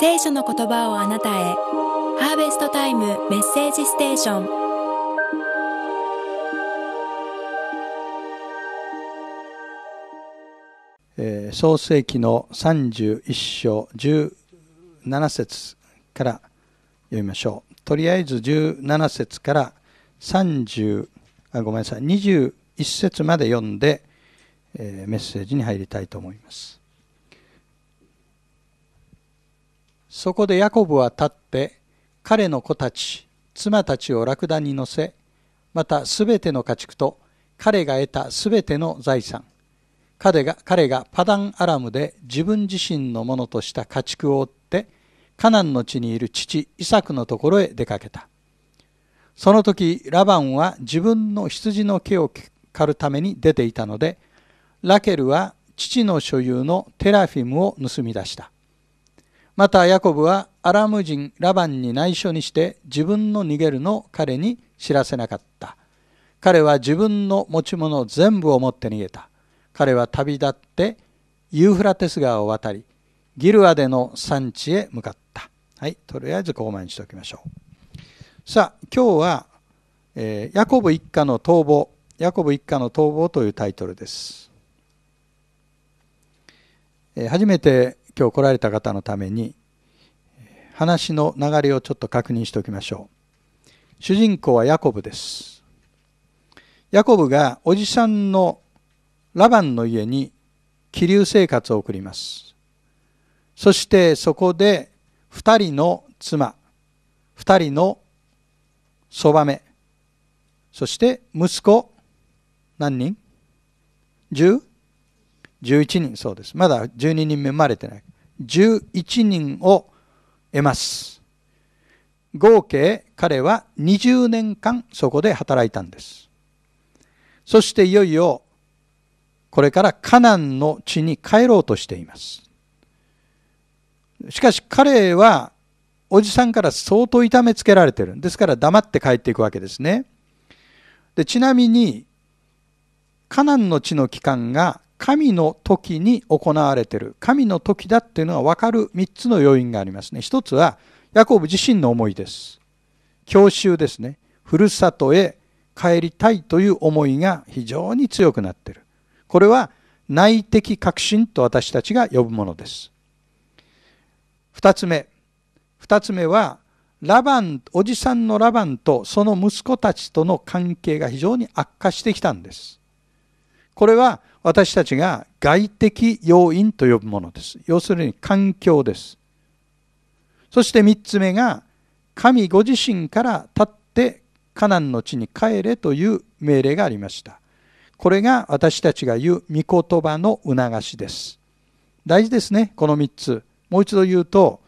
聖書の言葉をあなたへハーベストタイムメッセージステーション創世紀の31章17節から読みましょうとりあえず17節から31あごめんなさい21節まで読んで、えー、メッセージに入りたいと思いますそこでヤコブは立って彼の子たち妻たちをラクダに乗せまたすべての家畜と彼が得たすべての財産彼が彼がパダンアラムで自分自身のものとした家畜を追ってカナンの地にいる父イサクのところへ出かけたその時ラバンは自分の羊の毛を刈るために出ていたのでラケルは父の所有のテラフィムを盗み出したまたヤコブはアラム人ラバンに内緒にして自分の逃げるのを彼に知らせなかった彼は自分の持ち物全部を持って逃げた彼は旅立ってユーフラテス川を渡りギルアでの産地へ向かったはいとりあえずここまでにしておきましょうさあ今日は、えー、ヤコブ一家の逃亡ヤコブ一家の逃亡というタイトルです、えー、初めて今日来られた方のために話の流れをちょっと確認しておきましょう主人公はヤコブですヤコブがおじさんのラバンの家に気流生活を送りますそしてそこで2人の妻2人のそばめそして息子何人 ?10?11 人そうですまだ12人目生まれてない11人を得ます合計彼は20年間そこで働いたんですそしていよいよこれからカナンの地に帰ろうとしていますしかし彼はおじさんから相当痛めつけられてるですから黙って帰っていくわけですね。でちなみにカナンの地の帰還が神の時に行われてる神の時だっていうのは分かる3つの要因がありますね。1つはヤコブ自身の思いです。郷愁ですね。ふるさとへ帰りたいという思いが非常に強くなってる。これは内的確信と私たちが呼ぶものです。2つ目2つ目はラバンおじさんのラバンとその息子たちとの関係が非常に悪化してきたんです。これは私たちが外的要因と呼ぶものです。要するに環境です。そして3つ目が神ご自身から立ってカナンの地に帰れという命令がありました。これが私たちが言う御言葉の促しです。大事ですね、この3つ。もう一度言うと、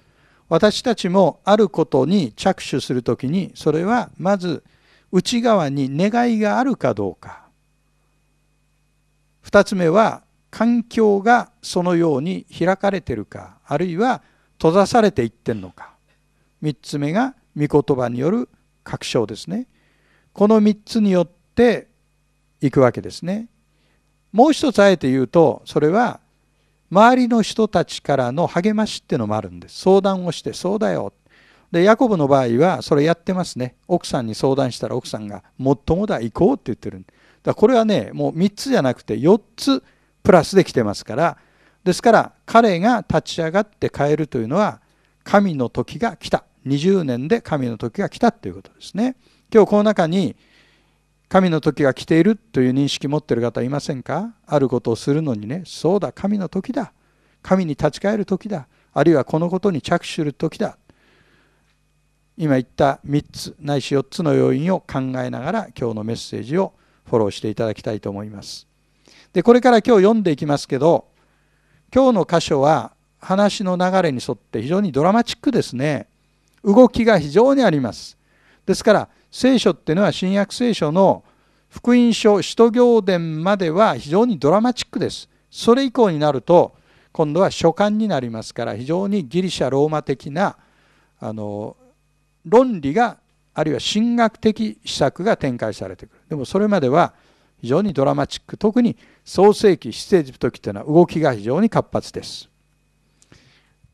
私たちもあることに着手するときにそれはまず内側に願いがあるかどうか2つ目は環境がそのように開かれてるかあるいは閉ざされていってんのか3つ目が御言葉による確証ですねこの3つによっていくわけですねもう一つあえて言うとそれは周りの人たちからの励ましっていうのもあるんです相談をしてそうだよでヤコブの場合はそれやってますね奥さんに相談したら奥さんが「もっともだ行こう」って言ってるだこれはねもう3つじゃなくて4つプラスできてますからですから彼が立ち上がって変えるというのは神の時が来た20年で神の時が来たということですね今日この中に神の時が来ているという認識持っている方いませんかあることをするのにねそうだ神の時だ神に立ち返る時だあるいはこのことに着手する時だ今言った3つないし4つの要因を考えながら今日のメッセージをフォローしていただきたいと思います。でこれから今日読んでいきますけど今日の箇所は話の流れに沿って非常にドラマチックですね動きが非常にあります。ですから聖書っていうのは新約聖書の福音書使徒行伝までは非常にドラマチックです。それ以降になると今度は書簡になりますから非常にギリシャローマ的なあの論理があるいは神学的施策が展開されてくる。でもそれまでは非常にドラマチック特に創世紀出世ジの時というのは動きが非常に活発です。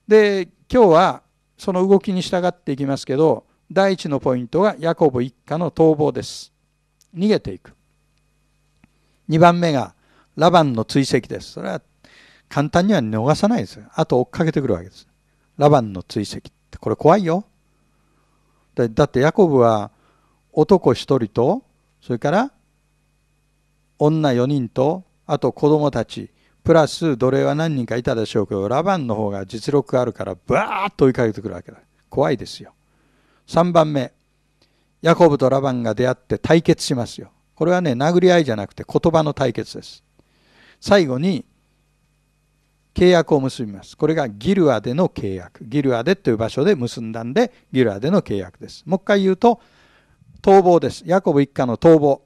で今日はその動きに従っていきますけど第一のポイントがヤコブ一家の逃亡です逃げていく2番目がラバンの追跡ですそれは簡単には逃さないですあと追っかけてくるわけですラバンの追跡ってこれ怖いよだってヤコブは男1人とそれから女4人とあと子供たちプラス奴隷は何人かいたでしょうけどラバンの方が実力があるからバーッと追いかけてくるわけだ怖いですよ3番目ヤコブとラバンが出会って対決しますよこれはね殴り合いじゃなくて言葉の対決です最後に契約を結びますこれがギルアでの契約ギルアでという場所で結んだんでギルアでの契約ですもう一回言うと逃亡ですヤコブ一家の逃亡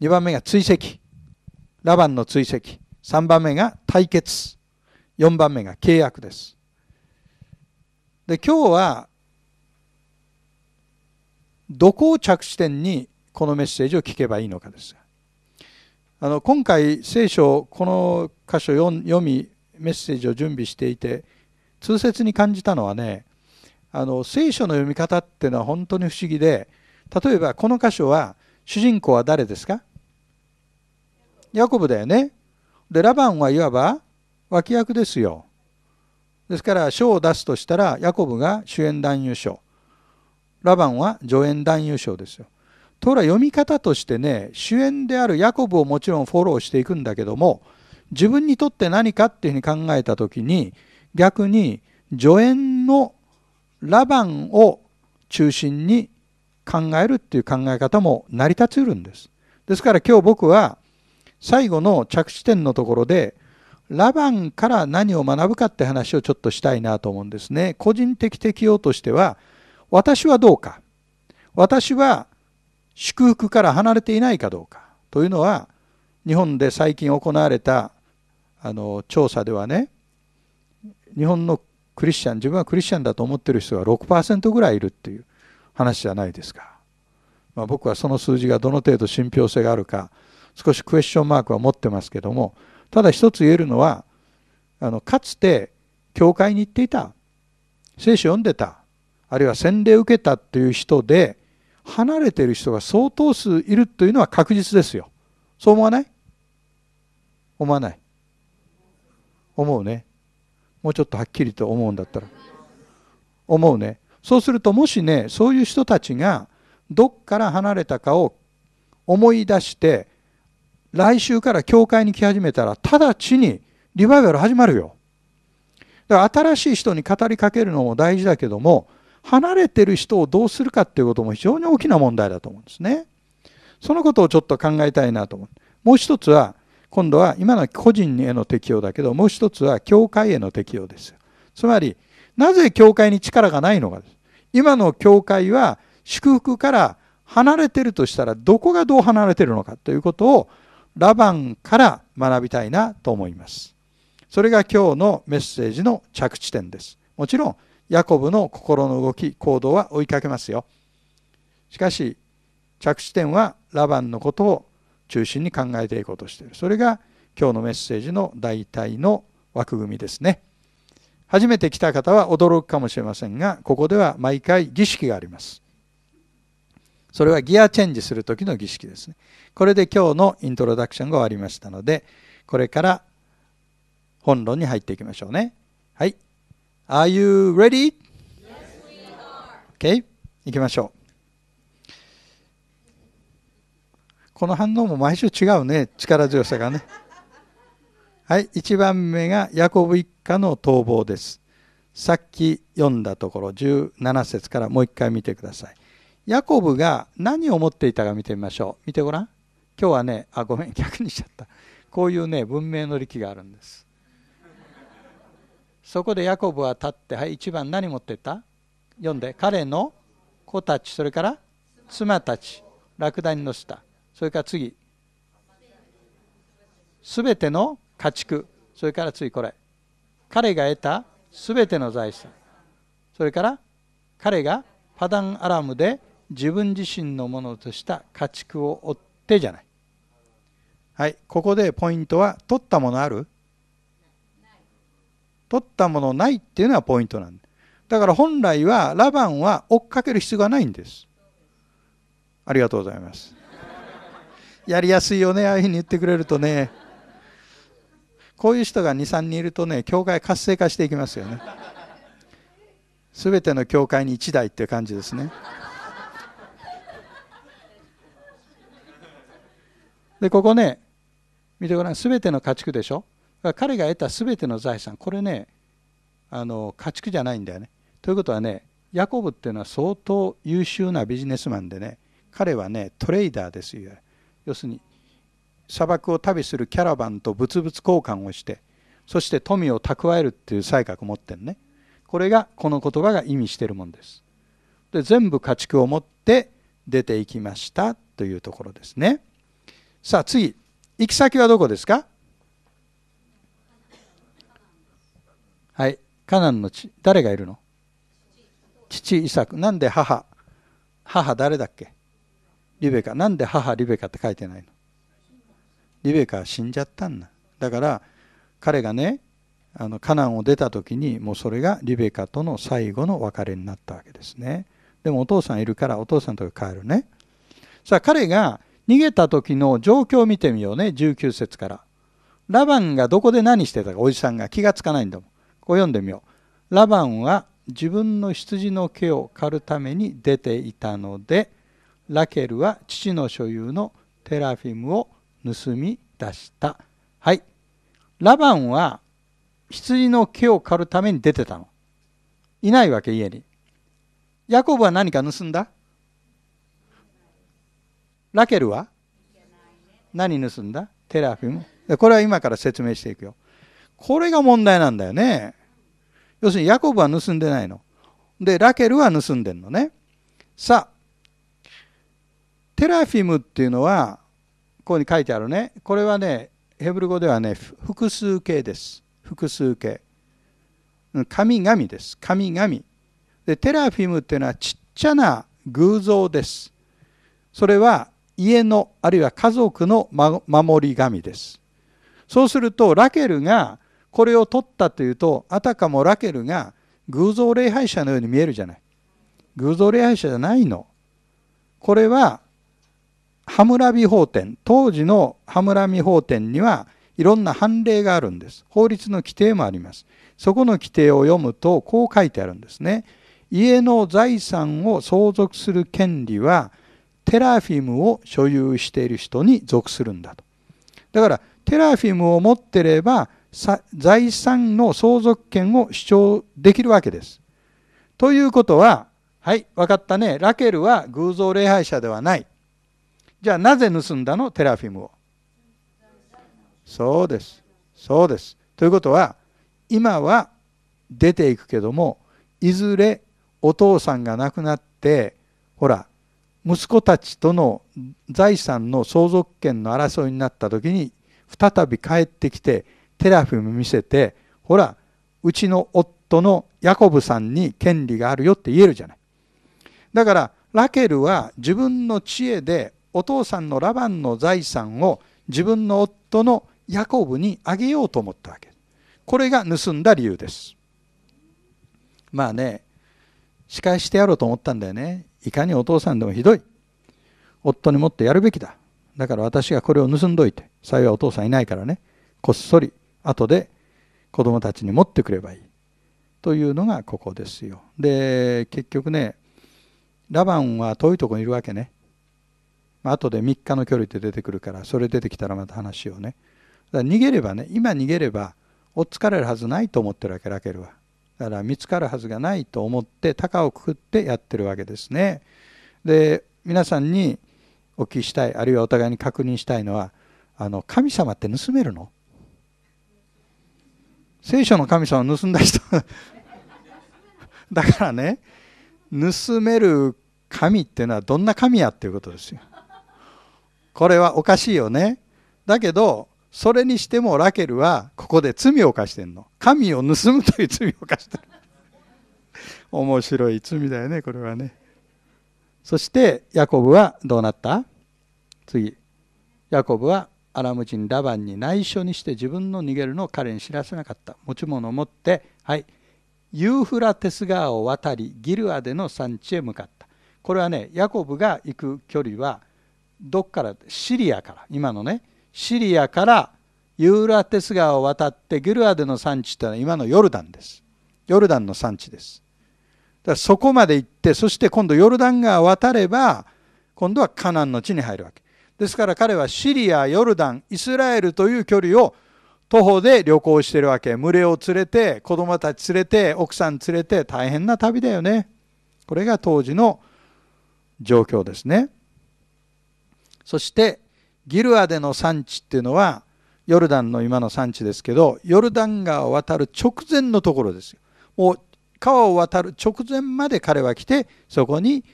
2番目が追跡ラバンの追跡3番目が対決4番目が契約ですで今日はどこを着地点にこのメッセージを聞けばいいのかですあの今回聖書この箇所読みメッセージを準備していて通説に感じたのはねあの聖書の読み方っていうのは本当に不思議で例えばこの箇所は主人公は誰ですかヤコブだよね。でラバンはいわば脇役ですよ。ですから賞を出すとしたらヤコブが主演男優賞ラバンは助演男優賞ですよ。ところが読み方としてね主演であるヤコブをもちろんフォローしていくんだけども自分にとって何かっていうふうに考えた時に逆に助演のラバンを中心に考えるっていう考え方も成り立つるんです。ですから今日僕は最後の着地点のところでラバンから何を学ぶかって話をちょっとしたいなと思うんですね。個人的適用としては私はどうか私は祝福から離れていないかどうかというのは日本で最近行われたあの調査ではね日本のクリスチャン自分はクリスチャンだと思ってる人が6%ぐらいいるっていう話じゃないですか、まあ、僕はその数字がどの程度信憑性があるか少しクエスチョンマークは持ってますけどもただ一つ言えるのはあのかつて教会に行っていた聖書を読んでたあるいは洗礼を受けたという人で離れている人が相当数いるというのは確実ですよ。そう思わない思わない思うね。もうちょっとはっきりと思うんだったら。思うね。そうするともしねそういう人たちがどっから離れたかを思い出して来週から教会に来始めたら直ちにリバイバル始まるよ。だから新しい人に語りかけるのも大事だけども離れてる人をどうするかっていうことも非常に大きな問題だと思うんですね。そのことをちょっと考えたいなと思う。もう一つは、今度は今の個人への適用だけど、もう一つは教会への適用です。つまり、なぜ教会に力がないのかです。今の教会は祝福から離れてるとしたら、どこがどう離れてるのかということを、ラバンから学びたいなと思います。それが今日のメッセージの着地点です。もちろん、ヤコブの心の動き行動は追いかけますよしかし着地点はラバンのことを中心に考えていこうとしているそれが今日のメッセージの大体の枠組みですね初めて来た方は驚くかもしれませんがここでは毎回儀式がありますそれはギアチェンジする時の儀式ですねこれで今日のイントロダクションが終わりましたのでこれから本論に入っていきましょうねはい Are you ready? Yes, we are. o k いきましょう。この反応も毎週違うね。力強さがね。はい。1番目がヤコブ一家の逃亡です。さっき読んだところ17節からもう一回見てください。ヤコブが何を持っていたか見てみましょう。見てごらん。今日はね、あ、ごめん、逆にしちゃった。こういうね、文明の力があるんです。そこでヤコブは立って、はい、一番何持ってった読んで、彼の子たち、それから妻たち、ラクダに乗せた。それから次、すべての家畜、それから次これ、彼が得たすべての財産、それから彼がパダンアラムで自分自身のものとした家畜を追ってじゃない。はい、ここでポイントは、取ったものある取ったものないっていうのはポイントなんだから本来はラバンは追っかける必要がないんですありがとうございますやりやすいよねああいうふうに言ってくれるとねこういう人が23人いるとね教会活性化していきますよね全ての教会に1台っていう感じですねでここね見てごらん全ての家畜でしょ彼が得た全ての財産これねあの家畜じゃないんだよね。ということはねヤコブっていうのは相当優秀なビジネスマンでね彼はねトレーダーですよ要するに砂漠を旅するキャラバンと物々交換をしてそして富を蓄えるっていう才覚を持ってるねこれがこの言葉が意味してるもんですで全部家畜を持って出ていきましたというところですねさあ次行き先はどこですかはい、カナンの地、誰がいるの父、イサク。なんで母母誰だっけリベカ。なんで母リベカって書いてないのリベカは死んじゃったんだ。だから彼がね、あのカナンを出た時にもうそれがリベカとの最後の別れになったわけですね。でもお父さんいるからお父さんと帰るね。さあ彼が逃げた時の状況を見てみようね19節から。ラバンがどこで何してたかおじさんが気がつかないんだもん。こう読んでみよう。ラバンは自分の羊の毛を刈るために出ていたので、ラケルは父の所有のテラフィムを盗み出した。はい。ラバンは羊の毛を刈るために出てたの。いないわけ、家に。ヤコブは何か盗んだラケルは何盗んだテラフィム。これは今から説明していくよ。これが問題なんだよね。要するにヤコブは盗んでないの。で、ラケルは盗んでんのね。さあ、テラフィムっていうのは、ここに書いてあるね。これはね、ヘブル語ではね、複数形です。複数形。神々です。神々。で、テラフィムっていうのはちっちゃな偶像です。それは家のあるいは家族の守り神です。そうするとラケルがこれを取ったというとあたかもラケルが偶像礼拝者のように見えるじゃない偶像礼拝者じゃないのこれはハムラビ法典当時のハムラビ法典にはいろんな判例があるんです法律の規定もありますそこの規定を読むとこう書いてあるんですね家の財産を相続する権利はテラフィムを所有している人に属するんだとだからテラフィムを持ってれば財産の相続権を主張できるわけです。ということは、はい、分かったね。ラケルは偶像礼拝者ではない。じゃあなぜ盗んだのテラフィムを。そうです。そうです。ということは、今は出ていくけども、いずれお父さんが亡くなって、ほら、息子たちとの財産の相続権の争いになった時に、再び帰ってきて、テラフィム見せてほらうちの夫のヤコブさんに権利があるよって言えるじゃない。だからラケルは自分の知恵でお父さんのラバンの財産を自分の夫のヤコブにあげようと思ったわけこれが盗んだ理由ですまあね仕返してやろうと思ったんだよねいかにお父さんでもひどい夫にもってやるべきだだから私がこれを盗んどいて幸いお父さんいないからねこっそり後で子供たちに持ってくればいいというのがここですよ。で結局ねラバンは遠いとこにいるわけね。まあ後で3日の距離って出てくるからそれ出てきたらまた話をね。だから逃げればね今逃げれば追っつかれるはずないと思ってるわけラケルは。だから見つかるはずがないと思って鷹をくくってやってるわけですね。で皆さんにお聞きしたいあるいはお互いに確認したいのはあの神様って盗めるの聖書の神様を盗んだ人だからね盗める神っていうのはどんな神やっていうことですよ。これはおかしいよね。だけどそれにしてもラケルはここで罪を犯してんの。神を盗むという罪を犯してる。面白い罪だよねこれはね。そしてヤコブはどうなった次ヤコブはアラム人ラバンに内緒にして自分の逃げるのを彼に知らせなかった持ち物を持ってはいユーフラテス川を渡りギルアデの産地へ向かったこれはねヤコブが行く距離はどっからシリアから今のねシリアからユーラテス川を渡ってギルアデの産地というのは今のヨルダンですヨルダンの産地ですだからそこまで行ってそして今度ヨルダン川を渡れば今度はカナンの地に入るわけですから彼はシリア、ヨルダン、イスラエルという距離を徒歩で旅行してるわけ。群れを連れて、子供たち連れて、奥さん連れて、大変な旅だよね。これが当時の状況ですね。そして、ギルアでの産地っていうのは、ヨルダンの今の産地ですけど、ヨルダン川を渡る直前のところですよ。もう川を渡る直前まで彼は来て、そこに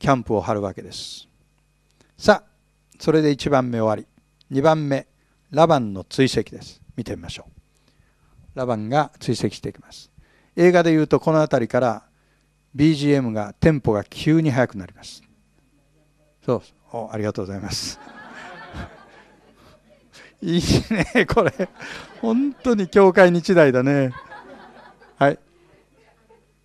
キャンプを張るわけです。さあ、それで1番目終わり2番目ラバンの追跡です見てみましょうラバンが追跡していきます映画でいうとこの辺りから BGM がテンポが急に速くなりますそうおありがとうございます いいねこれ本当に教会日大だねはい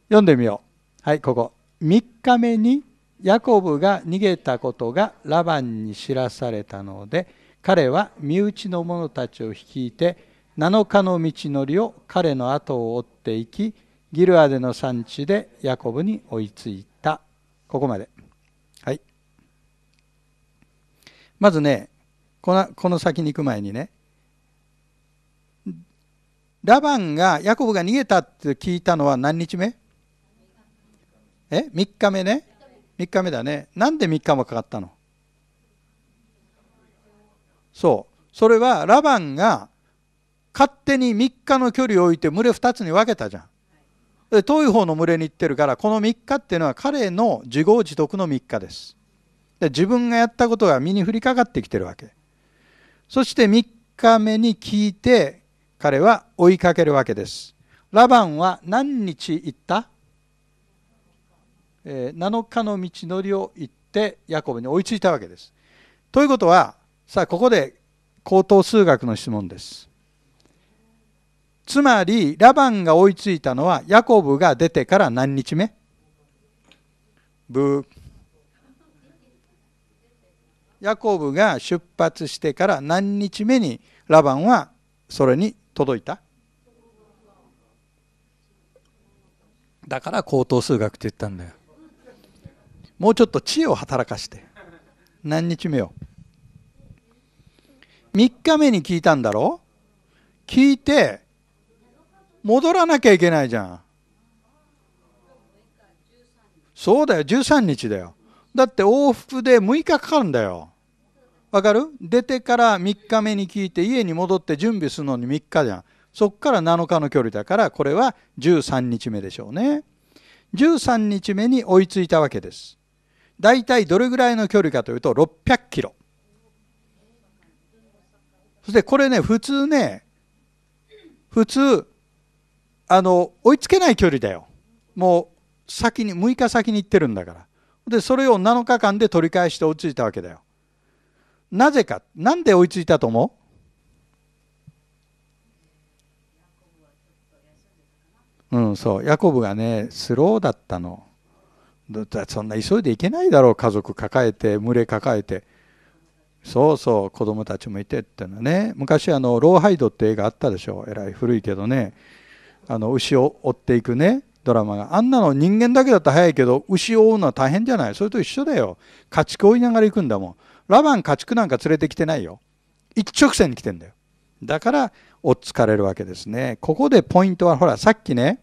読んでみようはいここ3日目にヤコブが逃げたことがラバンに知らされたので彼は身内の者たちを率いて7日の道のりを彼の後を追っていきギルアデの産地でヤコブに追いついたここまではいまずねこのこの先に行く前にねラバンがヤコブが逃げたって聞いたのは何日目え3日目ね3日目だねなんで3日もかかったのそうそれはラバンが勝手に3日の距離を置いて群れ2つに分けたじゃん。で遠い方の群れに行ってるからこの3日っていうのは彼の自業自得の3日です。で自分がやったことが身に降りかかってきてるわけ。そして3日目に聞いて彼は追いかけるわけです。ラバンは何日行ったえ7日の道のりを行ってヤコブに追いついたわけです。ということはさあここで高等数学の質問です。つまりラバンが追いついたのはヤコブが出てから何日目ブーヤコブが出発してから何日目にラバンはそれに届いただから高等数学って言ったんだよ。もうちょっと知恵を働かして何日目よ3日目に聞いたんだろう聞いて戻らなきゃいけないじゃんそうだよ13日だよだって往復で6日かかるんだよわかる出てから3日目に聞いて家に戻って準備するのに3日じゃんそっから7日の距離だからこれは13日目でしょうね13日目に追いついたわけです大体どれぐらいの距離かというと600キロそしてこれね普通ね普通あの追いつけない距離だよもう先に6日先に行ってるんだからでそれを7日間で取り返して追いついたわけだよなぜかなんで追いついたと思ううんそうヤコブがねスローだったの。そんな急いでいけないだろう家族抱えて群れ抱えてそうそう子供たちもいてってのはね昔あの「ローハイド」って映画あったでしょえらい古いけどねあの牛を追っていくねドラマがあんなの人間だけだと早いけど牛を追うのは大変じゃないそれと一緒だよ家畜追いながら行くんだもんラバン家畜なんか連れてきてないよ一直線に来てんだよだから追っつかれるわけですねここでポイントはほらさっきね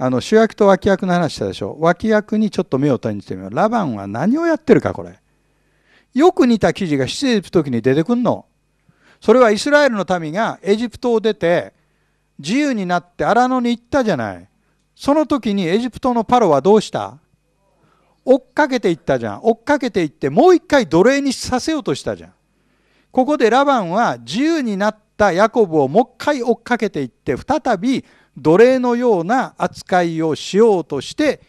あの主役と脇役の話したでしょ脇役にちょっと目を転じてみようラバンは何をやってるかこれよく似た記事が出エジプト記に出てくんのそれはイスラエルの民がエジプトを出て自由になってアラノに行ったじゃないその時にエジプトのパロはどうした追っかけていったじゃん追っかけていってもう一回奴隷にさせようとしたじゃんここでラバンは自由になったヤコブをもう一回追っかけていって再び奴隷のような扱いをしようとして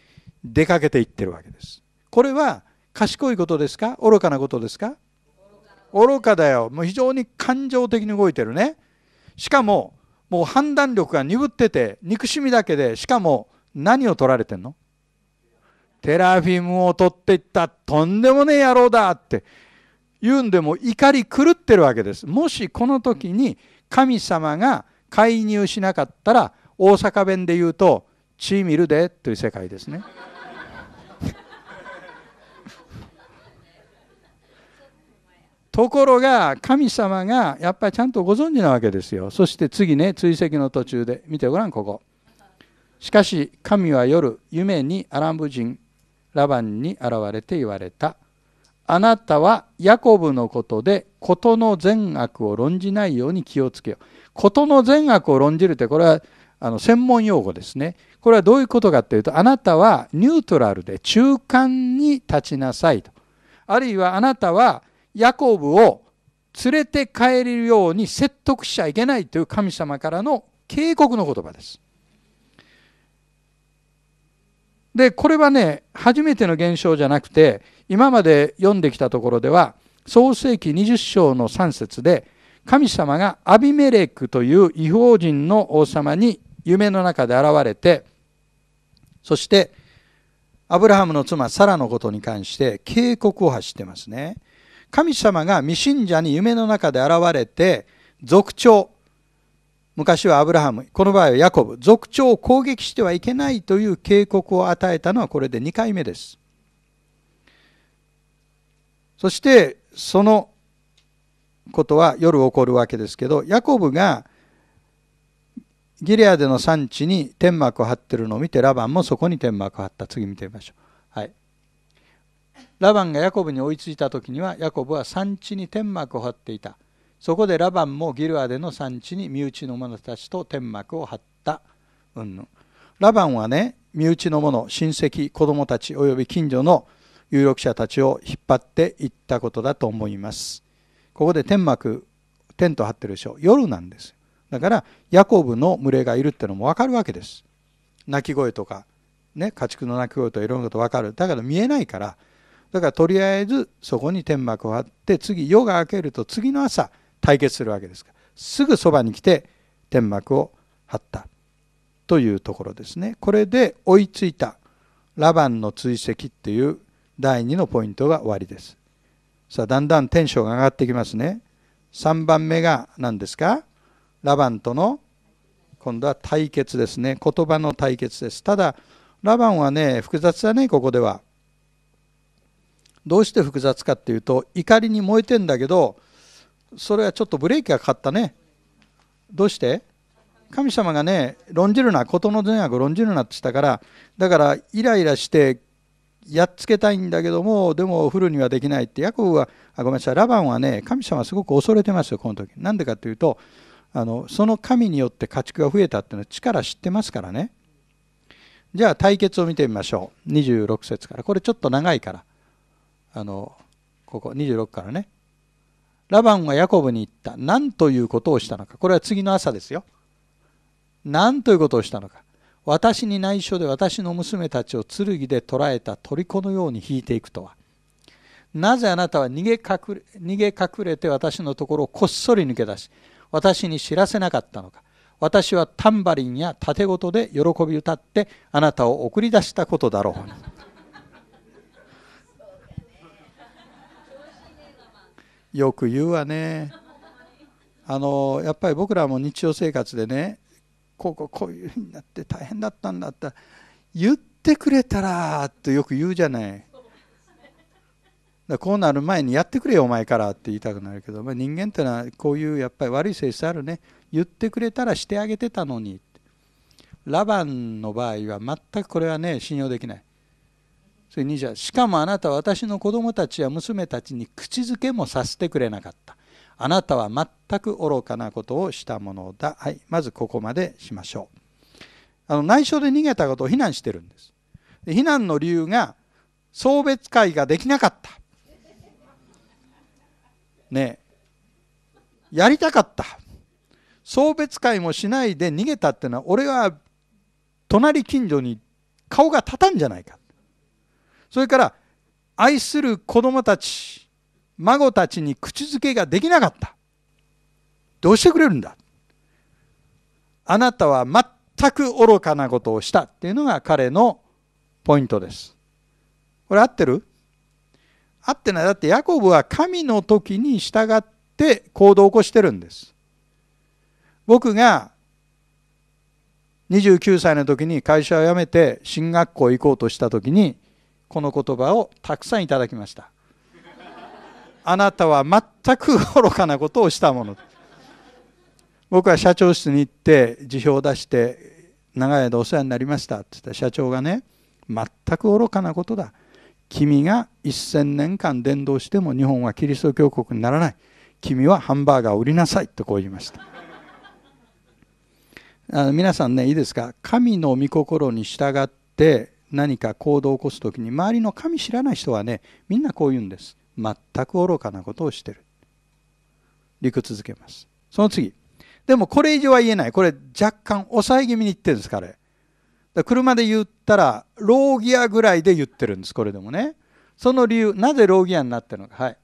出かけていってるわけです。これは賢いことですか愚かなことですか愚かだよ。もう非常に感情的に動いてるね。しかも、もう判断力が鈍ってて、憎しみだけで、しかも何を取られてんのテラフィムを取っていった、とんでもねえ野郎だって言うんでも怒り狂ってるわけです。もしこの時に神様が介入しなかったら、大阪弁で言うと「チーミるで」という世界ですね。ところが神様がやっぱりちゃんとご存知なわけですよそして次ね追跡の途中で見てごらんここしかし神は夜夢にアラブ人ラバンに現れて言われたあなたはヤコブのことで事の善悪を論じないように気をつけよ事の善悪を論じるってこれはあの専門用語ですねこれはどういうことかというとあなたはニュートラルで中間に立ちなさいとあるいはあなたはヤコブを連れて帰れるように説得しちゃいけないという神様からの警告の言葉です。でこれはね初めての現象じゃなくて今まで読んできたところでは創世紀20章の3節で神様がアビメレクという違法人の王様に夢の中で現れてそしてアブラハムの妻サラのことに関して警告を発してますね神様が未信者に夢の中で現れて族長昔はアブラハムこの場合はヤコブ族長を攻撃してはいけないという警告を与えたのはこれで2回目ですそしてそのことは夜起こるわけですけどヤコブがギリアデの産地に天幕を張ってるのを見てラバンもそこに天幕を張った次見てみましょう、はい、ラバンがヤコブに追いついた時にはヤコブは産地に天幕を張っていたそこでラバンもギルアデの産地に身内の者たちと天幕を張ったうんぬんラバンはね身内の者親戚子供たちおよび近所の有力者たちを引っ張っていったことだと思いますここで天幕テント張ってるでしょ夜なんですだからヤコブの群れがいるってのも分かるわけです鳴き声とか、ね、家畜の鳴き声とかいろんなこと分かるだから見えないからだからとりあえずそこに天幕を張って次夜が明けると次の朝対決するわけですからすぐそばに来て天幕を張ったというところですねこれで追いついたラバンの追跡っていう第二のポイントが終わりですさあだんだんテンションが上がってきますね3番目が何ですかラバンとの今度は対決ですね言葉の対決ですただラバンはね複雑だねここではどうして複雑かっていうと怒りに燃えてんだけどそれはちょっとブレーキがかかったねどうして神様がね論じるな事の善悪論じるなってしたからだからイライラしてやっつけたいんだけどもでもフルにはできないってヤコブはあごめんなさいラバンはね神様すごく恐れてますよこの時なんでかっていうとあのその神によって家畜が増えたっていうのは力知ってますからねじゃあ対決を見てみましょう26節からこれちょっと長いからあのここ26からねラバンはヤコブに言った何ということをしたのかこれは次の朝ですよ何ということをしたのか私に内緒で私の娘たちを剣で捕らえた虜のように引いていくとはなぜあなたは逃げ隠れ逃げ隠れて私のところをこっそり抜け出し私に知らせなかったのか私はタンバリンや盾ごとで喜び歌ってあなたを送り出したことだろう よく言うわねあのやっぱり僕らも日常生活でねこうこうこういうふうになって大変だったんだった言ってくれたらってよく言うじゃないだこうなる前にやってくれよお前からって言いたくなるけど、まあ、人間ってのはこういうやっぱり悪い性質あるね言ってくれたらしてあげてたのにラバンの場合は全くこれはね信用できないそれにじゃしかもあなたは私の子供たちや娘たちに口づけもさせてくれなかったあなたは全く愚かなことをしたものだはいまずここまでしましょうあの内緒で逃げたことを非難してるんです非難の理由が送別会ができなかったねやりたかった送別会もしないで逃げたっていうのは俺は隣近所に顔が立たんじゃないかそれから愛する子供たち孫たちに口づけができなかったどうしてくれるんだあなたは全く愚かなことをしたっていうのが彼のポイントですこれ合ってる合ってないだってヤコブは神の時に従って行動を起こしてるんです僕が29歳の時に会社を辞めて進学校行こうとした時にこの言葉をたくさんいただきましたあなたは全く愚かなことをしたもの僕は社長室に行って辞表を出して長い間お世話になりましたって言ったら社長がね全く愚かなことだ君が1000年間伝道しても日本はキリスト教国にならない君はハンバーガーを売りなさいとこう言いましたあの皆さんねいいですか神の御心に従って何か行動を起こす時に周りの神知らない人はねみんなこう言うんです全く愚かなことをしてる理屈けますその次でもこれ以上は言えないこれ若干抑え気味に言ってるんです彼だ車で言ったらローギアぐらいで言ってるんですこれでもねその理由なぜローギアになってるのかはい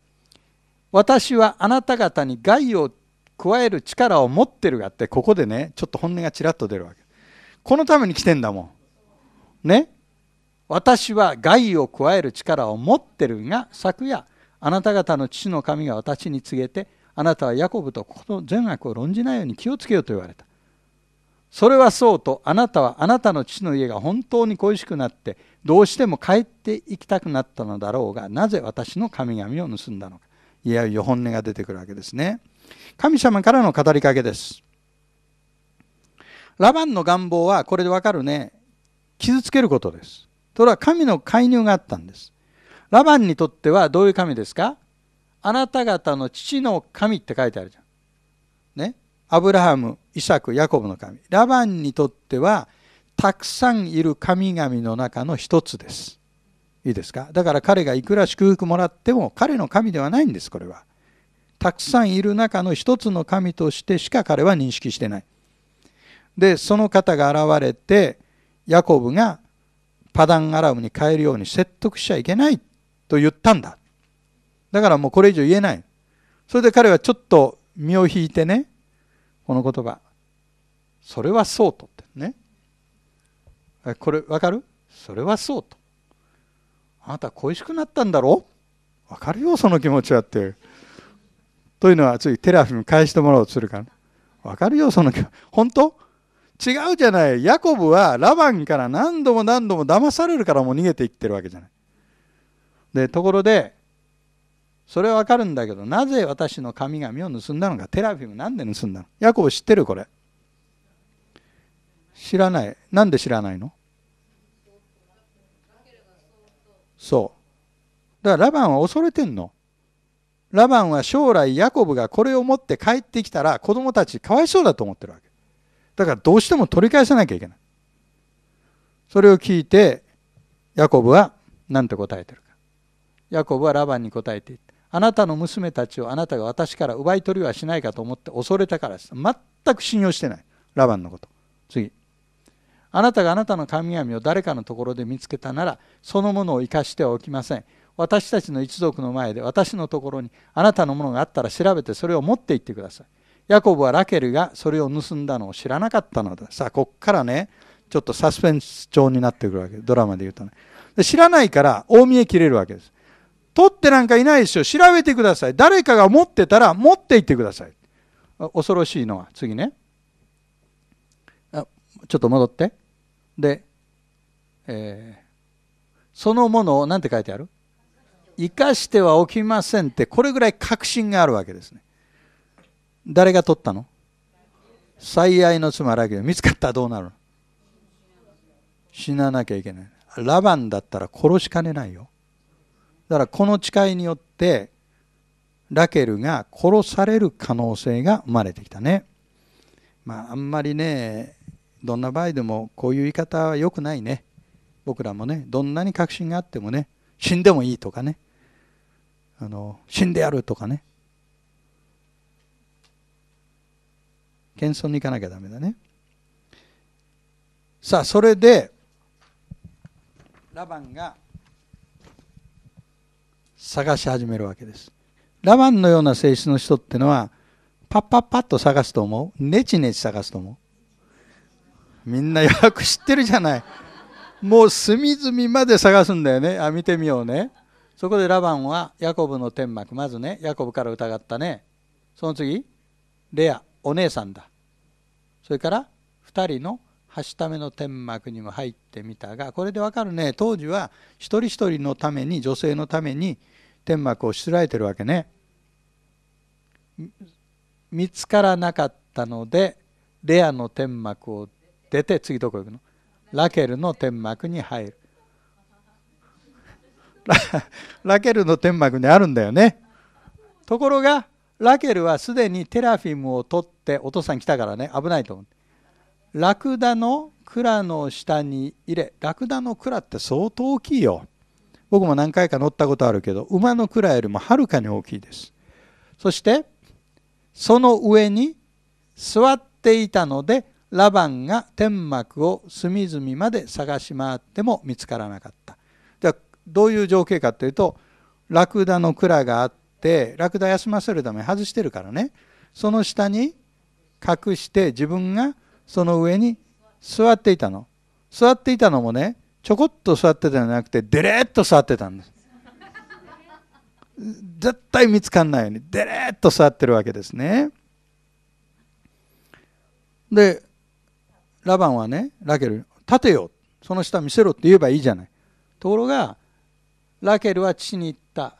私はあなた方に害を加える力を持ってるがってここでねちょっと本音がちらっと出るわけこのために来てんだもんね私は害を加える力を持ってるが昨夜あなた方の父の神が私に告げてあなたはヤコブとこの善悪を論じないように気をつけようと言われたそれはそうとあなたはあなたの父の家が本当に恋しくなってどうしても帰っていきたくなったのだろうがなぜ私の神々を盗んだのかいやいや本音が出てくるわけですね神様からの語りかけですラバンの願望はこれでわかるね傷つけることですそれは神の介入があったんですラバンにとってはどういう神ですかあなた方の父の神って書いてあるじゃんアブラハムイサクヤコブの神ラバンにとってはたくさんいる神々の中の一つですいいですかだから彼がいくら祝福もらっても彼の神ではないんですこれはたくさんいる中の一つの神としてしか彼は認識してないでその方が現れてヤコブがパダンアラムに変えるように説得しちゃいけないと言ったんだだからもうこれ以上言えないそれで彼はちょっと身を引いてねこの言葉それはそうとってねこれわかるそれはそうとあなた恋しくなったんだろうわかるよその気持ちはってというのはついテラフィム返してもらおうとするからわかるよその気持ち本当違うじゃないヤコブはラバンから何度も何度も騙されるからもう逃げていってるわけじゃないでところでそれはわかるんだけどなぜ私の神々を盗んだのかテラフィムなんで盗んだのヤコブ知ってるこれ知らないなんで知らないのそうだからラバンは恐れてんのラバンは将来ヤコブがこれを持って帰ってきたら子供たちかわいそうだと思ってるわけだからどうしても取り返さなきゃいけないそれを聞いてヤコブは何て答えてるかヤコブはラバンに答えていったあなたの娘たちをあなたが私から奪い取りはしないかと思って恐れたからです全く信用してないラバンのこと次あなたがあなたの神々を誰かのところで見つけたならそのものを生かしてはおきません私たちの一族の前で私のところにあなたのものがあったら調べてそれを持って行ってくださいヤコブはラケルがそれを盗んだのを知らなかったのださあこっからねちょっとサスペンス調になってくるわけドラマで言うとねで知らないから大見え切れるわけです取ってなんかいないですよ。調べてください。誰かが持ってたら持っていってください。恐ろしいのは、次ね。あちょっと戻って。で、えー、そのものを何て書いてある生かしてはおきませんってこれぐらい確信があるわけですね。誰が取ったの最愛の妻ラケル見つかったらどうなるの死ななきゃいけない。ラバンだったら殺しかねないよ。だからこの誓いによってラケルが殺される可能性が生まれてきたね。まああんまりねどんな場合でもこういう言い方は良くないね。僕らもねどんなに確信があってもね死んでもいいとかねあの死んでやるとかね謙遜に行かなきゃダメだね。さあそれでラバンが「探し始めるわけです。ラバンのような性質の人ってのはパッパッパッと探すと思うネチネチ探すと思うみんなよく知ってるじゃないもう隅々まで探すんだよねあ見てみようねそこでラバンはヤコブの天幕まずねヤコブから疑ったねその次レアお姉さんだそれから2人の橋ための天幕にも入ってみたがこれでわかるね当時は一人一人のために女性のために天幕をしつらえてるわけね。見つからなかったのでレアの天幕を出て次どこ行くのラケルの天幕に入る。ラケルの天幕にあるんだよね。ところがラケルはすでにテラフィムを取ってお父さん来たからね危ないと思う。ラクダの蔵の下に入れラクダの蔵って相当大きいよ僕も何回か乗ったことあるけど馬の蔵よりもはるかに大きいですそしてその上に座っていたのでラバンが天幕を隅々まで探し回っても見つからなかったじゃあどういう情景かというとラクダの蔵があってラクダ休ませるために外してるからねその下に隠して自分がその上に座っていたの座っていたのもねちょこっと座ってたんじゃなくてデレッと座ってたんです絶対見つかんないようにデレッと座ってるわけですねでラバンはねラケル立てよその下見せろって言えばいいじゃないところがラケルは父に言った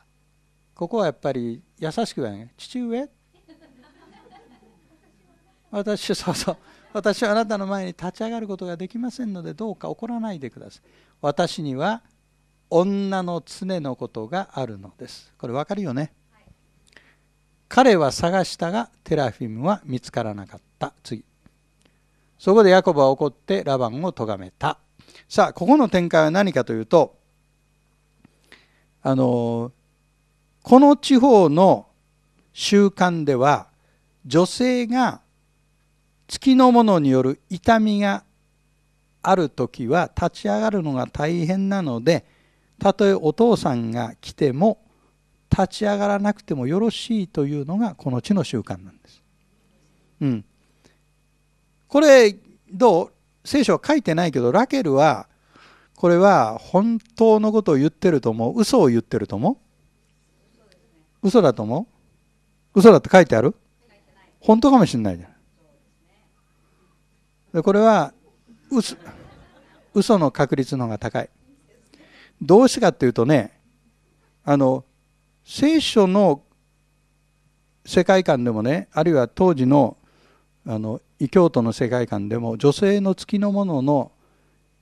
ここはやっぱり優しく言わない父上私そうそう私はあなたの前に立ち上がることができませんのでどうか怒らないでください私には女の常のことがあるのですこれわかるよね、はい、彼は探したがテラフィムは見つからなかった次そこでヤコブは怒ってラバンを咎めたさあここの展開は何かというとあのこの地方の習慣では女性が月のものによる痛みがある時は立ち上がるのが大変なのでたとえお父さんが来ても立ち上がらなくてもよろしいというのがこの地の習慣なんです。うん、これどう聖書は書いてないけどラケルはこれは本当のことを言ってると思う嘘を言ってると思う嘘だと思う嘘だって書いてある本当かもしれないじゃん。これは嘘嘘の確率の方が高いどうしてかっていうとねあの聖書の世界観でもねあるいは当時のあの異教徒の世界観でも女性の月のものの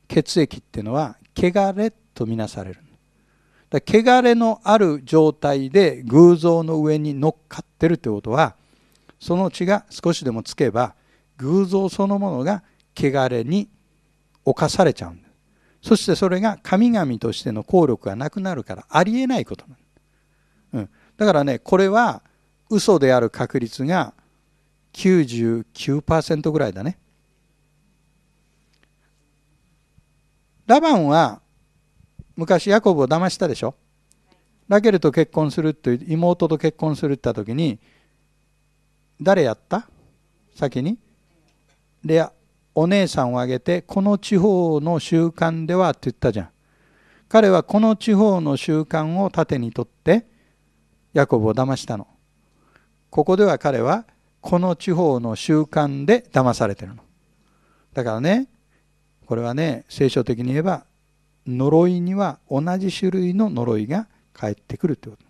血液っていうのは汚れとみなされるだ汚れのある状態で偶像の上に乗っかってるということはその血が少しでもつけば偶像そのものが汚れに侵されちゃうんです。そしてそれが神々としての効力がなくなるからありえないことなんだ,、うん、だからねこれは嘘である確率が99%ぐらいだね。ラバンは昔ヤコブを騙したでしょ。ラケルと結婚するって妹と結婚するって言った時に誰やった先にお姉さんを挙げてこの地方の習慣ではって言ったじゃん彼はこの地方の習慣を盾にとってヤコブを騙したのここでは彼はこの地方の習慣で騙されてるのだからねこれはね聖書的に言えば呪いには同じ種類の呪いが返ってくるということ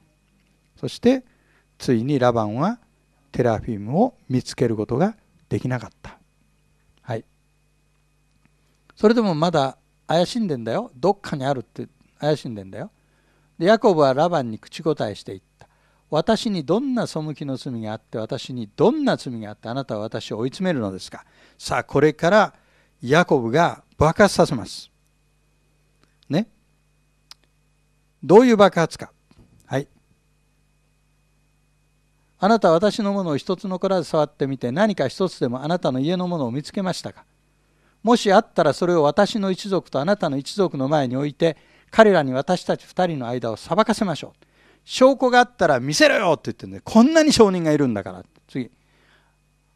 そしてついにラバンはテラフィムを見つけることができなかったそれでもまだ怪しんでんだよどっかにあるって怪しんでんだよでヤコブはラバンに口答えしていった私にどんな背きの罪があって私にどんな罪があってあなたは私を追い詰めるのですかさあこれからヤコブが爆発させますねどういう爆発かはいあなたは私のものを一つ残らず触ってみて何か一つでもあなたの家のものを見つけましたかもしあったらそれを私の一族とあなたの一族の前に置いて彼らに私たち2人の間を裁かせましょう証拠があったら見せろよって言ってるんでこんなに証人がいるんだから次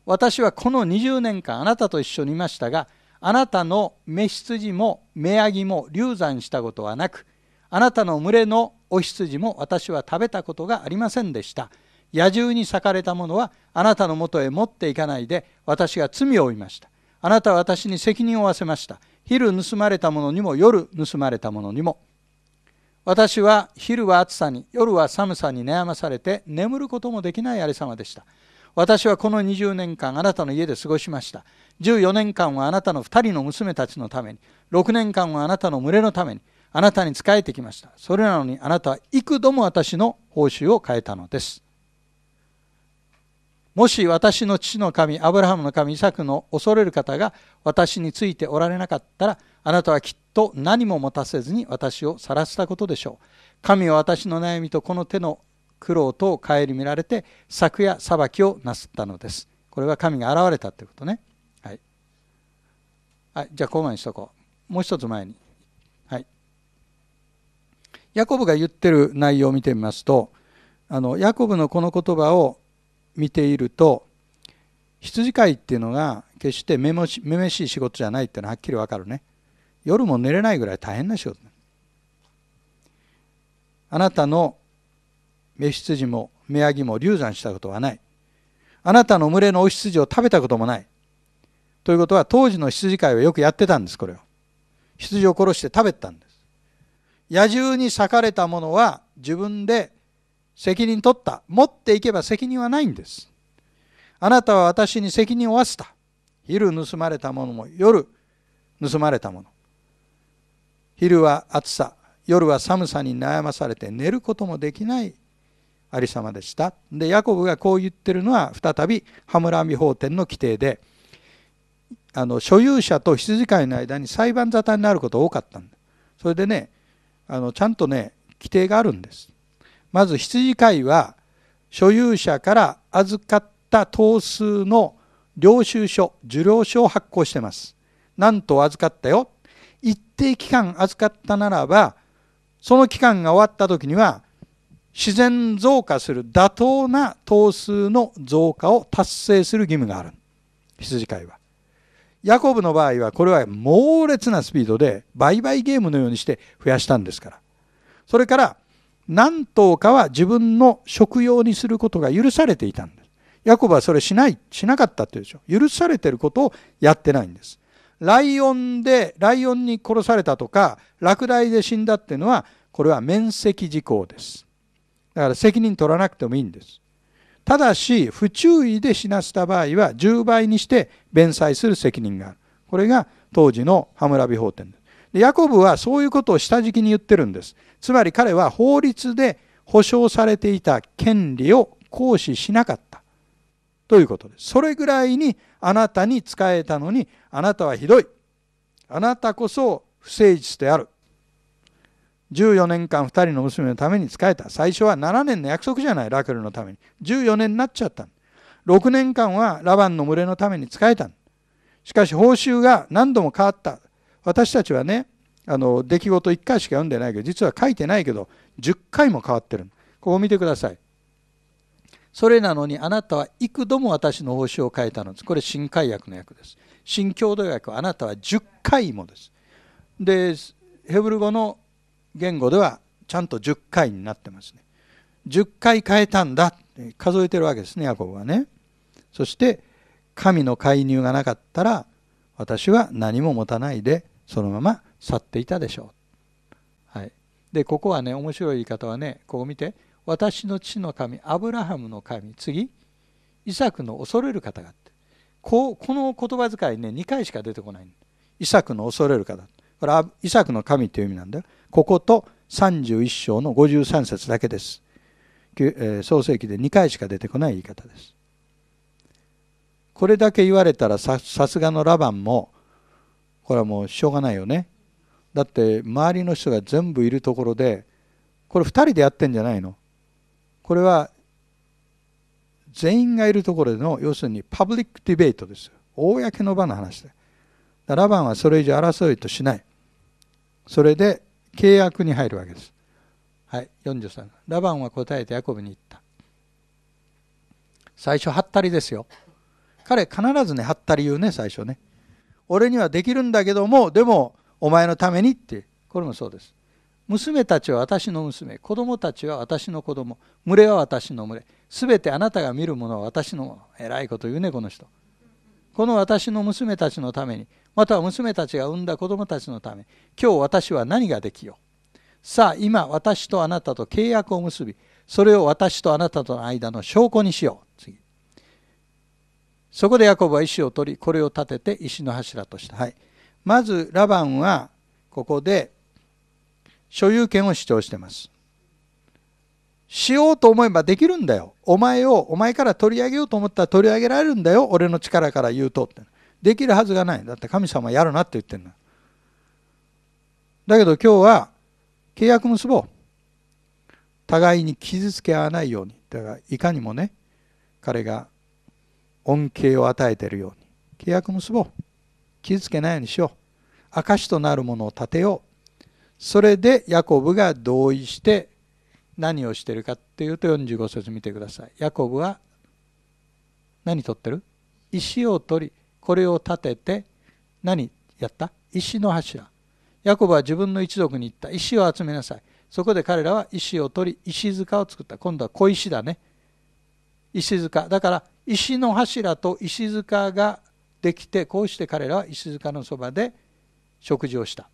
私はこの20年間あなたと一緒にいましたがあなたの目羊も目あぎも流産したことはなくあなたの群れのお羊も私は食べたことがありませんでした野獣に裂かれたものはあなたのもとへ持っていかないで私が罪を負いましたあなたは私に責任を負わせました昼盗まれたものにも夜盗まれたものにも私は昼は暑さに夜は寒さに悩まされて眠ることもできないありさまでした私はこの20年間あなたの家で過ごしました14年間はあなたの2人の娘たちのために6年間はあなたの群れのためにあなたに仕えてきましたそれなのにあなたは幾度も私の報酬を変えたのですもし私の父の神アブラハムの神イサクの恐れる方が私についておられなかったらあなたはきっと何も持たせずに私を晒したことでしょう神は私の悩みとこの手の苦労と顧みられて昨夜裁きをなすったのですこれは神が現れたということねはい、はい、じゃあここまでにしとこうもう一つ前にはいヤコブが言ってる内容を見てみますとあのヤコブのこの言葉を見ていると羊飼いっていうのが決してめめしい仕事じゃないっていうのははっきりわかるね夜も寝れないぐらい大変な仕事あなたの目羊も目ヤギも流産したことはないあなたの群れのお羊を食べたこともないということは当時の羊飼いはよくやってたんですこれを羊を殺して食べたんです野獣に裂かれたものは自分で責任取った。持っていけば責任はないんです。あなたは私に責任を負わせた。昼盗まれたものも夜盗まれたもの。昼は暑さ、夜は寒さに悩まされて寝ることもできないありさまでした。で、ヤコブがこう言ってるのは再びハムラミ法典の規定で、あの所有者と羊飼いの間に裁判沙汰になること多かったんだ。それでね、あのちゃんとね、規定があるんです。まず羊飼いは所有者から預かった頭数の領収書受領書を発行してますなんと預かったよ一定期間預かったならばその期間が終わった時には自然増加する妥当な頭数の増加を達成する義務がある羊飼いはヤコブの場合はこれは猛烈なスピードで売買ゲームのようにして増やしたんですからそれから何頭かは自分の食用にすることが許されていたんです。ヤコブはそれしない、しなかったというでしょう。許されてることをやってないんです。ライオンで、ライオンに殺されたとか、落第で死んだっていうのは、これは免責事項です。だから責任取らなくてもいいんです。ただし、不注意で死なせた場合は、10倍にして弁済する責任がある。これが当時のハムラビ法典です。ヤコブはそういうことを下敷きに言ってるんです。つまり彼は法律で保障されていた権利を行使しなかった。ということです。それぐらいにあなたに仕えたのに、あなたはひどい。あなたこそ不誠実である。14年間2人の娘のために仕えた。最初は7年の約束じゃない、ラクルのために。14年になっちゃった。6年間はラバンの群れのために仕えた。しかし報酬が何度も変わった。私たちはねあの出来事1回しか読んでないけど実は書いてないけど10回も変わってるここ見てくださいそれなのにあなたは幾度も私の方針を変えたのですこれ新海訳の訳です新共同訳はあなたは10回もですでヘブル語の言語ではちゃんと10回になってますね10回変えたんだって数えてるわけですねヤコブはねそして神の介入がなかったら私は何も持たないでそのまま去っていたでしょう。はい、でここはね面白い言い方はねこう見て「私の父の神アブラハムの神次イサクの恐れる方が」ってこうこの言葉遣いね2回しか出てこないイサクの恐れる方これはイサクの神という意味なんだよここと31章の53節だけです、え創世記で2回しか出てこない言い方ですこれだけ言われたらさすがのラバンもこれはもうしょうがないよねだって周りの人が全部いるところでこれ2人でやってんじゃないのこれは全員がいるところでの要するにパブリックディベートです公の場の話でラバンはそれ以上争いとしないそれで契約に入るわけですはい43ラバンは答えてヤコブに言った最初ハッタリですよ彼必ずねはったり言うね最初ね俺にはできるんだけどもでもお前のためにってこれもそうです娘たちは私の娘子供たちは私の子供群れは私の群れ全てあなたが見るものは私のもの偉いこと言うねこの人この私の娘たちのためにまたは娘たちが産んだ子供たちのため今日私は何ができようさあ今私とあなたと契約を結びそれを私とあなたとの間の証拠にしようそこでヤコブは石を取りこれを立てて石の柱とした、はい、まずラバンはここで所有権を主張してますしようと思えばできるんだよお前をお前から取り上げようと思ったら取り上げられるんだよ俺の力から言うとってできるはずがないだって神様やるなって言ってんだだけど今日は契約結ぼう互いに傷つけ合わないようにだからいかにもね彼が恩恵を与えているように契約結ぼう傷つけないようにしよう証となるものを立てようそれでヤコブが同意して何をしてるかっていうと45節見てくださいヤコブは何取ってる石を取りこれを立てて何やった石の柱ヤコブは自分の一族に行った石を集めなさいそこで彼らは石を取り石塚を作った今度は小石だね石塚だから石の柱と石塚ができてこうして彼らは石塚のそばで食事をした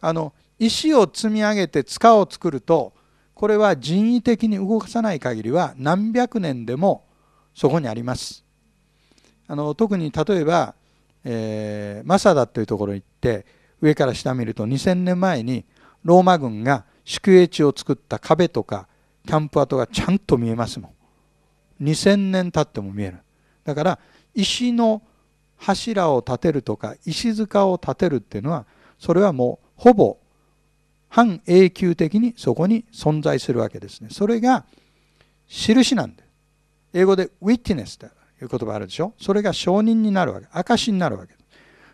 あの石を積み上げて塚を作るとこれは人為的に動かさない限りは何百年でもそこにありますあの特に例えば、えー、マサダというところに行って上から下見ると2000年前にローマ軍が宿営地を作った壁とかキャンプ跡がちゃんと見えますもん2,000年経っても見えるだから石の柱を建てるとか石塚を建てるっていうのはそれはもうほぼ半永久的にそこに存在するわけですねそれが印なんで英語でウィッティネス」という言葉あるでしょそれが証人になるわけ証になるわけ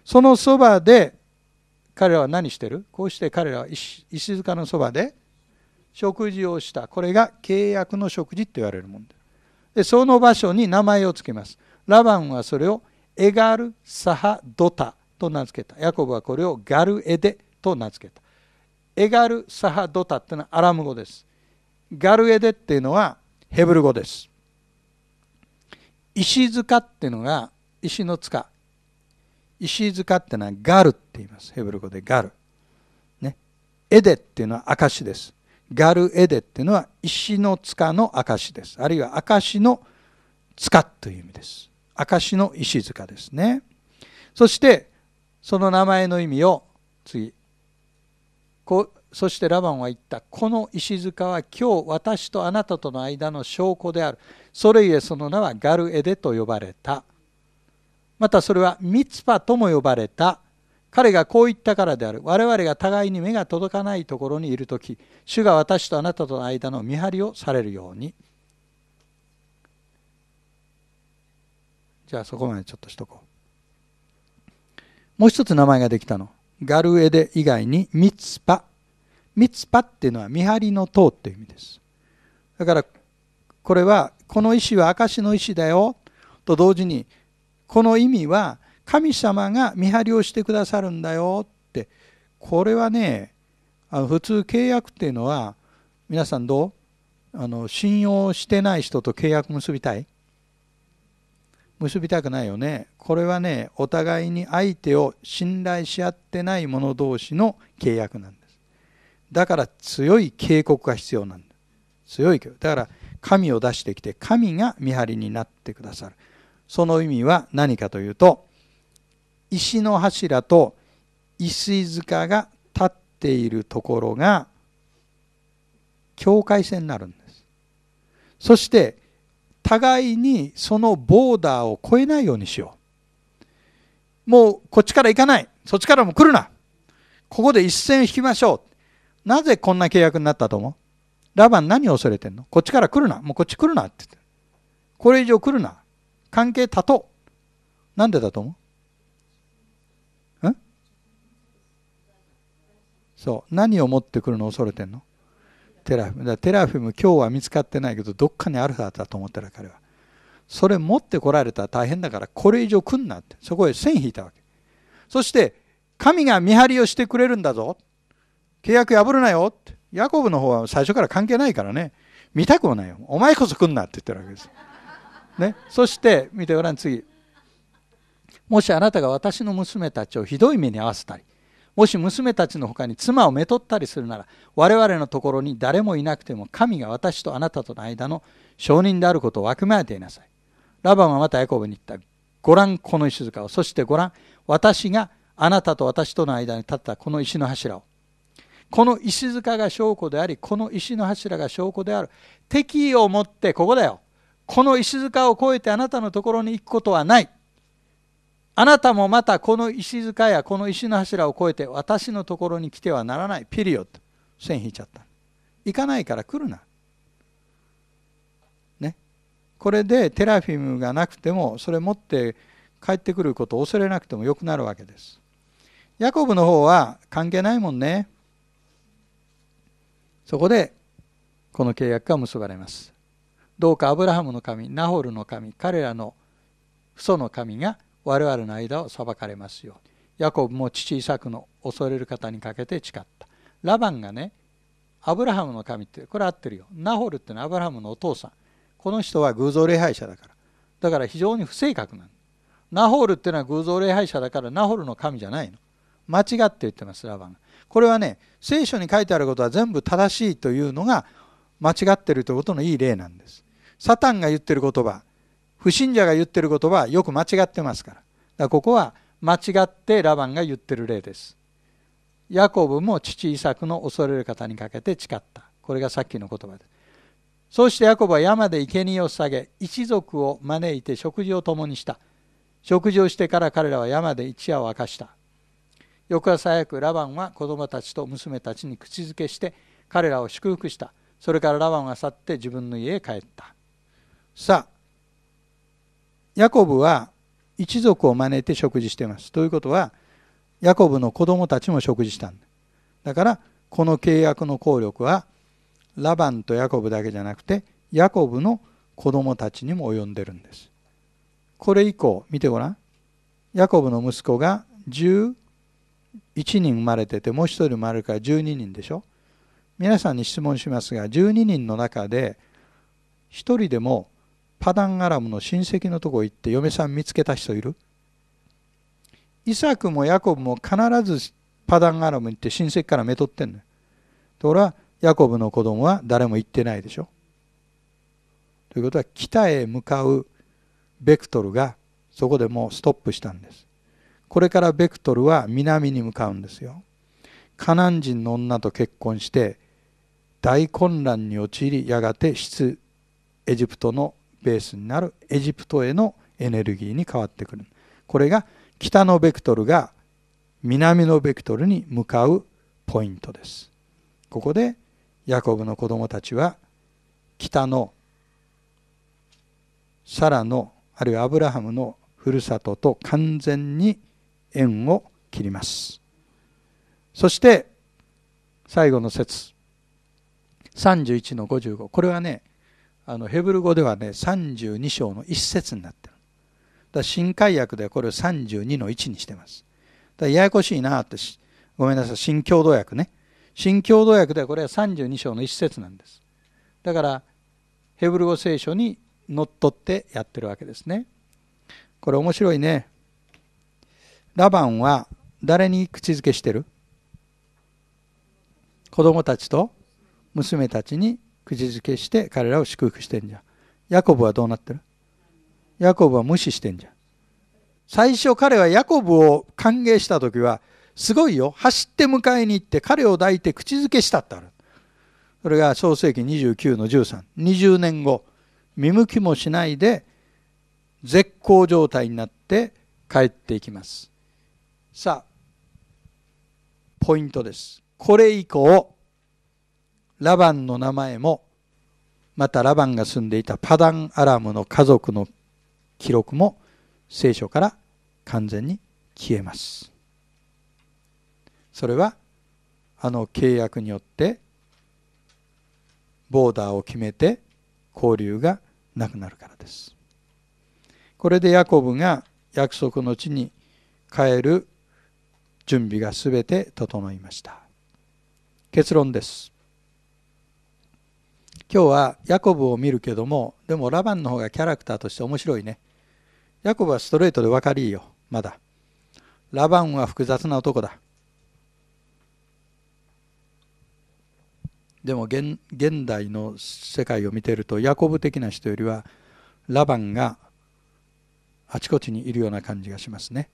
そのそばで彼らは何してるこうして彼らは石塚のそばで食事をしたこれが契約の食事って言われるもんですでその場所に名前を付けます。ラバンはそれをエガル・サハ・ドタと名付けた。ヤコブはこれをガル・エデと名付けた。エガル・サハ・ドタってのはアラム語です。ガル・エデっていうのはヘブル語です。石塚っていうのが石の塚。石塚ってのはガルって言います。ヘブル語でガル。ね。エデっていうのは証です。ガルエデっていうのは石の塚の証ですあるいは証の塚という意味です証の石塚ですねそしてその名前の意味を次こそしてラバンは言ったこの石塚は今日私とあなたとの間の証拠であるそれゆえその名はガルエデと呼ばれたまたそれはミツパとも呼ばれた彼がこう言ったからである我々が互いに目が届かないところにいる時主が私とあなたとの間の見張りをされるようにじゃあそこまでちょっとしとこうもう一つ名前ができたのガルエデ以外にミツパミツパっていうのは見張りの塔っていう意味ですだからこれはこの石は証の石だよと同時にこの意味は神様が見張りをしてくださるんだよってこれはねあの普通契約っていうのは皆さんどうあの信用してない人と契約結びたい結びたくないよねこれはねお互いに相手を信頼し合ってない者同士の契約なんですだから強い警告が必要なんだ強いだから神を出してきて神が見張りになってくださるその意味は何かというと石の柱と石塚が立っているところが境界線になるんですそして互いにそのボーダーを越えないようにしようもうこっちから行かないそっちからも来るなここで一線引きましょうなぜこんな契約になったと思うラバン何を恐れてんのこっちから来るなもうこっち来るなって言ってこれ以上来るな関係断とうなんでだと思うそう何を持ってくるのを恐れてんのテラフィムだテラフィム今日は見つかってないけどどっかにあるはずだと思ってる彼はそれ持ってこられたら大変だからこれ以上来んなってそこへ線引いたわけそして神が見張りをしてくれるんだぞ契約破るなよってヤコブの方は最初から関係ないからね見たくもないよお前こそ来んなって言ってるわけです、ね、そして見てごらん次もしあなたが私の娘たちをひどい目に遭わせたりもし娘たちの他に妻をめとったりするなら我々のところに誰もいなくても神が私とあなたとの間の証人であることをわくまえていなさい。ラバンはまたヤコブに言った。ご覧この石塚を。そしてご覧私があなたと私との間に立ったこの石の柱を。この石塚が証拠でありこの石の柱が証拠である。敵意を持ってここだよ。この石塚を越えてあなたのところに行くことはない。あなたもまたこの石塚やこの石の柱を越えて私のところに来てはならない。ピリオット。線引いちゃった。行かないから来るな。ね。これでテラフィムがなくてもそれ持って帰ってくることを恐れなくてもよくなるわけです。ヤコブの方は関係ないもんね。そこでこの契約が結ばれます。どうかアブラハムの神、ナホルの神、彼らの父祖の神が我々の間を裁かれますようにヤコブも父イサクの恐れる方にかけて誓ったラバンがねアブラハムの神ってこれ合ってるよナホルってのはアブラハムのお父さんこの人は偶像礼拝者だからだから非常に不正確なのナホルっていうのは偶像礼拝者だからナホルの神じゃないの間違って言ってますラバンがこれはね聖書に書いてあることは全部正しいというのが間違ってるということのいい例なんですサタンが言ってる言葉不信者が言ってることはよく間違ってますから。だからここは間違ってラバンが言ってる例です。ヤコブも父イサクの恐れる方にかけて誓った。これがさっきの言葉です。そうしてヤコブは山で生贄を下げ、一族を招いて食事を共にした。食事をしてから彼らは山で一夜を明かした。翌朝早くラバンは子供たちと娘たちに口づけして彼らを祝福した。それからラバンは去って自分の家へ帰った。さあ、ヤコブは一族を招いて食事してますということはヤコブの子供たちも食事したんだだからこの契約の効力はラバンとヤコブだけじゃなくてヤコブの子供たちにも及んでるんですこれ以降見てごらんヤコブの息子が11人生まれててもう1人生まれるから12人でしょ皆さんに質問しますが12人の中で1人でもパダンアラムの親戚のとこ行って嫁さん見つけた人いるイサクもヤコブも必ずパダンアラムに行って親戚からめとってんのよ。ところがヤコブの子供は誰も行ってないでしょ。ということは北へ向かうベクトルがそこでもうストップしたんです。これからベクトルは南に向かうんですよ。カナン人の女と結婚して大混乱に陥りやがて出エジプトのベースになるエジプトへのエネルギーに変わってくるこれが北のベクトルが南のベクトルに向かうポイントですここでヤコブの子供たちは北のサラのあるいはアブラハムのふるさとと完全に縁を切りますそして最後の説31の55これはねあのヘブル語ではね32章の一節になってるだ新海訳ではこれを32の1にしてますだややこしいなってごめんなさい新共同訳ね新共同訳ではこれは32章の一節なんですだからヘブル語聖書にのっとってやってるわけですねこれ面白いねラバンは誰に口づけしてる子供たちと娘たちに口づけして彼らを祝福してんじゃん。ヤコブはどうなってるヤコブは無視してんじゃん。最初彼はヤコブを歓迎した時はすごいよ走って迎えに行って彼を抱いて口づけしたってあるそれが創世紀29の1320年後見向きもしないで絶好状態になって帰っていきますさあポイントですこれ以降ラバンの名前もまたラバンが住んでいたパダンアラムの家族の記録も聖書から完全に消えますそれはあの契約によってボーダーを決めて交流がなくなるからですこれでヤコブが約束の地に帰る準備が全て整いました結論です今日はヤコブを見るけどもでもラバンの方がキャラクターとして面白いねヤコブはストレートで分かりいいよまだラバンは複雑な男だでも現代の世界を見てるとヤコブ的な人よりはラバンがあちこちにいるような感じがしますね。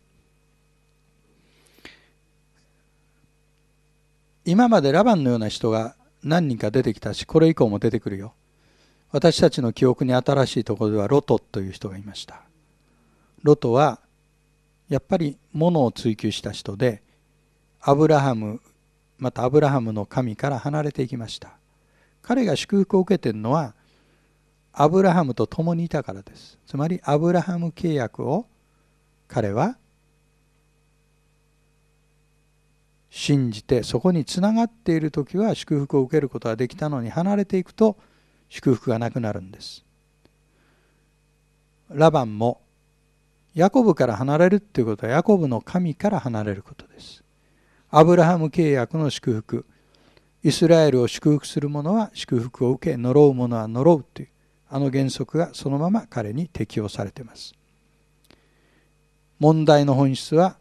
今までラバンのような人が何人か出てきたしこれ以降も出てくるよ私たちの記憶に新しいところではロトという人がいましたロトはやっぱり物を追求した人でアブラハムまたアブラハムの神から離れていきました彼が祝福を受けているのはアブラハムと共にいたからですつまりアブラハム契約を彼は信じてそこにつながっている時は祝福を受けることができたのに離れていくと祝福がなくなるんですラバンもヤコブから離れるっていうことはヤコブの神から離れることですアブラハム契約の祝福イスラエルを祝福する者は祝福を受け呪う者は呪うというあの原則がそのまま彼に適用されています問題の本質は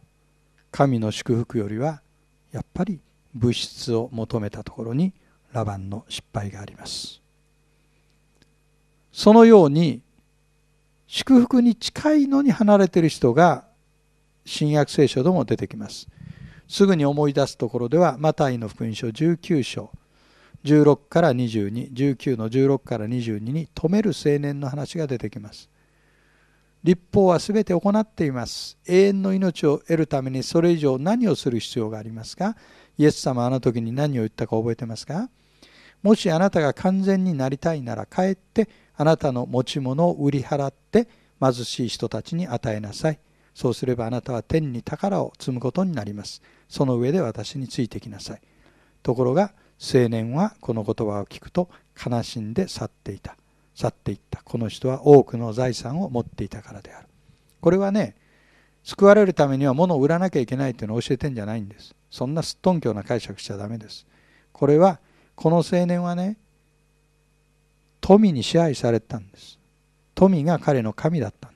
神の祝福よりはやっぱり物質を求めたところにラバンの失敗がありますそのように祝福に近いのに離れている人が新約聖書でも出てきますすぐに思い出すところではマタイの福音書19章16から2219の16から22に止める青年の話が出てきます立法は全て行っています永遠の命を得るためにそれ以上何をする必要がありますかイエス様はあの時に何を言ったか覚えてますかもしあなたが完全になりたいなら帰ってあなたの持ち物を売り払って貧しい人たちに与えなさいそうすればあなたは天に宝を積むことになりますその上で私についてきなさいところが青年はこの言葉を聞くと悲しんで去っていた去っていったこの人は多くの財産を持っていたからであるこれはね救われるためには物を売らなきゃいけないというのを教えてんじゃないんですそんなすっとんきょうな解釈しちゃダメですこれはこの青年はね富に支配されたんです富が彼の神だった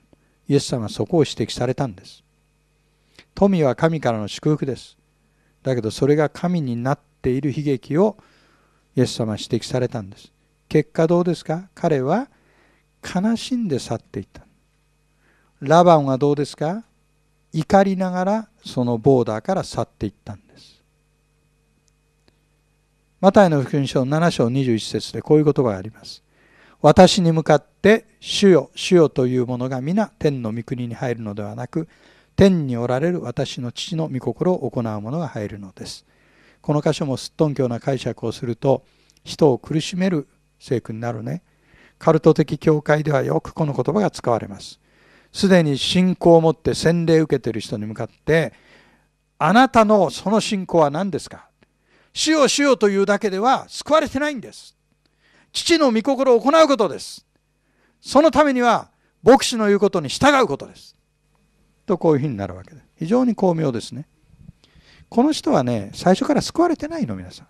イエス様はそこを指摘されたんです富は神からの祝福ですだけどそれが神になっている悲劇をイエス様は指摘されたんです結果どうですか彼は悲しんで去っていった。ラバンはどうですか怒りながらそのボーダーから去っていったんです。マタイの福音書7章21節でこういう言葉があります。私に向かって主よ、主よというものが皆天の御国に入るのではなく、天におられる私の父の御心を行うものが入るのです。この箇所もすっとんきょうな解釈をすると、人を苦しめる聖句になるねカルト的教会ではよくこの言葉が使われますすでに信仰を持って洗礼を受けている人に向かってあなたのその信仰は何ですか主よ主よというだけでは救われてないんです父の御心を行うことですそのためには牧師の言うことに従うことですとこういうふうになるわけです非常に巧妙ですねこの人はね最初から救われてないの皆さん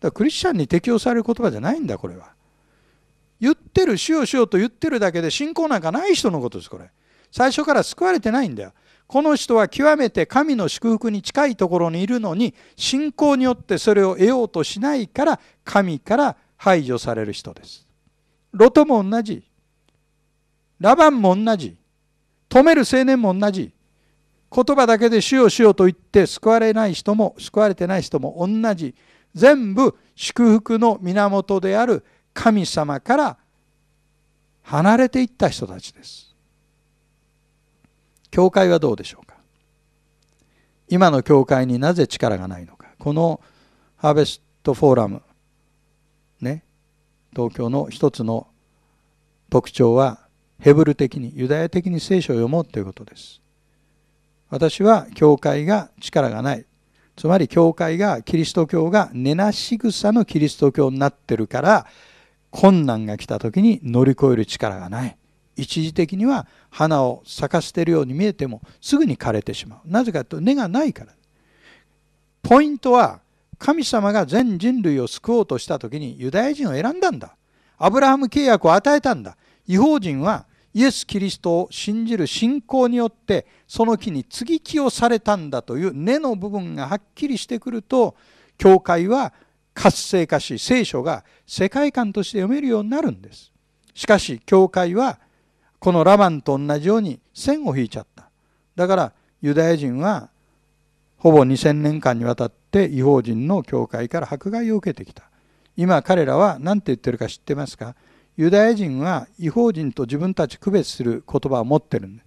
だクリスチャンに適用される言葉じゃないんだこれは言ってる主よ主よと言ってるだけで信仰なんかない人のことですこれ最初から救われてないんだよこの人は極めて神の祝福に近いところにいるのに信仰によってそれを得ようとしないから神から排除される人ですロトも同じラバンも同じ止める青年も同じ言葉だけで主よ主よと言って救われない人も救われてない人も同じ全部祝福の源である神様から離れていった人たちです。教会はどうでしょうか今の教会になぜ力がないのかこのハーベストフォーラムね東京の一つの特徴はヘブル的にユダヤ的に聖書を読もうということです私は教会が力がないつまり教会がキリスト教が根なし草のキリスト教になってるから困難が来た時に乗り越える力がない一時的には花を咲かせてるように見えてもすぐに枯れてしまうなぜかというと根がないからポイントは神様が全人類を救おうとした時にユダヤ人を選んだんだアブラハム契約を与えたんだ違法人はイエス・キリストを信じる信仰によってその木に接ぎ木をされたんだという根の部分がはっきりしてくると教会は活性化し聖書が世界観として読めるようになるんです。しかし教会はこのラマンと同じように線を引いちゃった。だからユダヤ人はほぼ2000年間にわたって違法人の教会から迫害を受けてきた。今彼らは何て言ってるか知ってますかユダヤ人は違法人と自分たち区別する言葉を持ってるんです。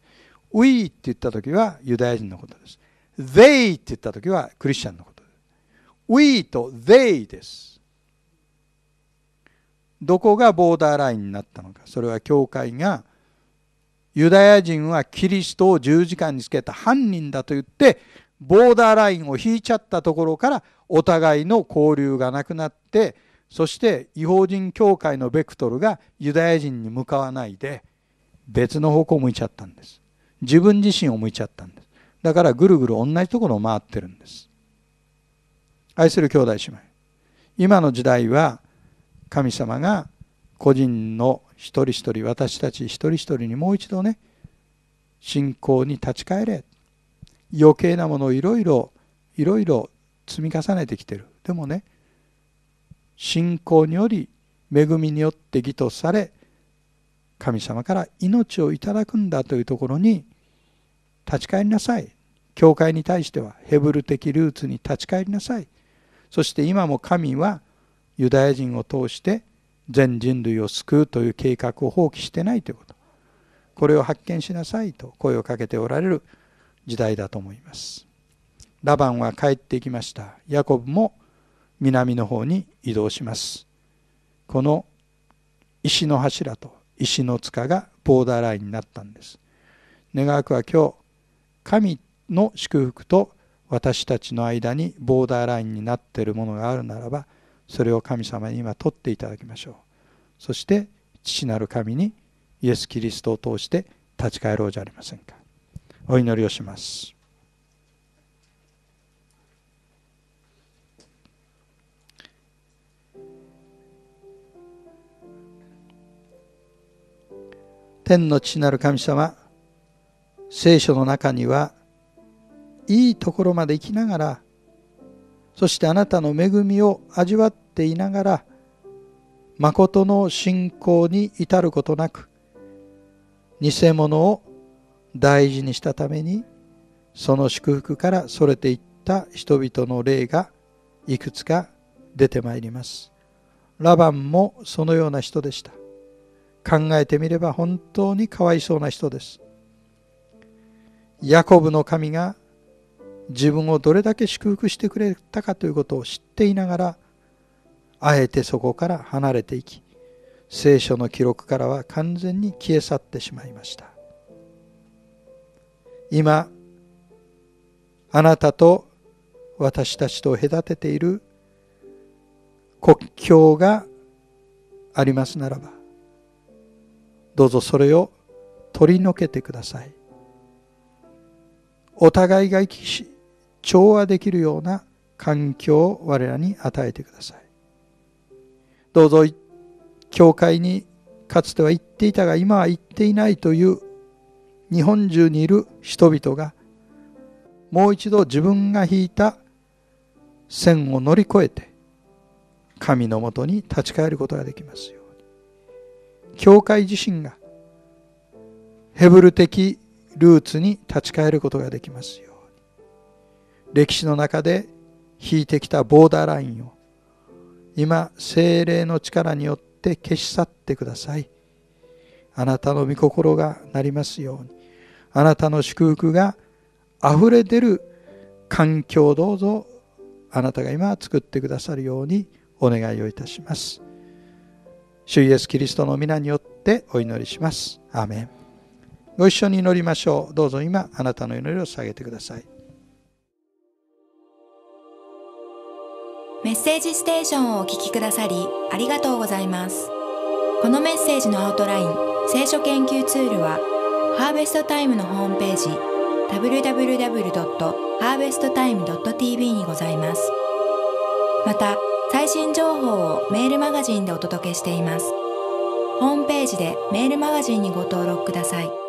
we って言った時はユダヤ人のことです。they って言った時はクリスチャンのことです。we と they です。どこがボーダーラインになったのか。それは教会がユダヤ人はキリストを十字架につけた犯人だと言ってボーダーラインを引いちゃったところからお互いの交流がなくなってそして違法人教会のベクトルがユダヤ人に向かわないで別の方向を向いちゃったんです。自分自身を向いちゃったんです。だからぐるぐる同じところを回ってるんです。愛する兄弟姉妹。今の時代は神様が個人の一人一人私たち一人一人にもう一度ね信仰に立ち返れ余計なものをいろいろいろいろ積み重ねてきてるでもね信仰により恵みによって義とされ神様から命をいただくんだというところに立ち返りなさい教会に対してはヘブル的ルーツに立ち返りなさいそして今も神はユダヤ人を通して全人類を救うという計画を放棄してないということこれを発見しなさいと声をかけておられる時代だと思いますラバンは帰ってきましたヤコブも南の方に移動しますこの石の柱と石の塚がボーダーラインになったんです願わくは今日神の祝福と私たちの間にボーダーラインになっているものがあるならばそれを神様に今取っていただきましょうそして父なる神にイエス・キリストを通して立ち返ろうじゃありませんかお祈りをします天の父なる神様聖書の中にはいいところまで生きながらそしてあなたの恵みを味わっていながら誠の信仰に至ることなく偽物を大事にしたためにその祝福からそれていった人々の例がいくつか出てまいります。ラバンもそのような人でした。考えてみれば本当にかわいそうな人です。ヤコブの神が自分をどれだけ祝福してくれたかということを知っていながらあえてそこから離れていき聖書の記録からは完全に消え去ってしまいました今あなたと私たちと隔てている国境がありますならばどうぞそれを取り除けてくださいお互いが生きし調和できるような環境を我らに与えてくださいどうぞ教会にかつては行っていたが今は行っていないという日本中にいる人々がもう一度自分が引いた線を乗り越えて神のもとに立ち返ることができますよ教会自身がヘブル的ルーツに立ち返ることができますように歴史の中で引いてきたボーダーラインを今精霊の力によって消し去ってくださいあなたの御心がなりますようにあなたの祝福があふれ出る環境をどうぞあなたが今作ってくださるようにお願いをいたします主イエスキリストの皆によってお祈りします。アメン。ご一緒に祈りましょう。どうぞ今、あなたの祈りを下げてください。メッセージステーションをお聞きくださり、ありがとうございます。このメッセージのアウトライン、聖書研究ツールは、ハーベストタイムのホームページ、www.harvesttime.tv にございます。また、最新情報をメールマガジンでお届けしていますホームページでメールマガジンにご登録ください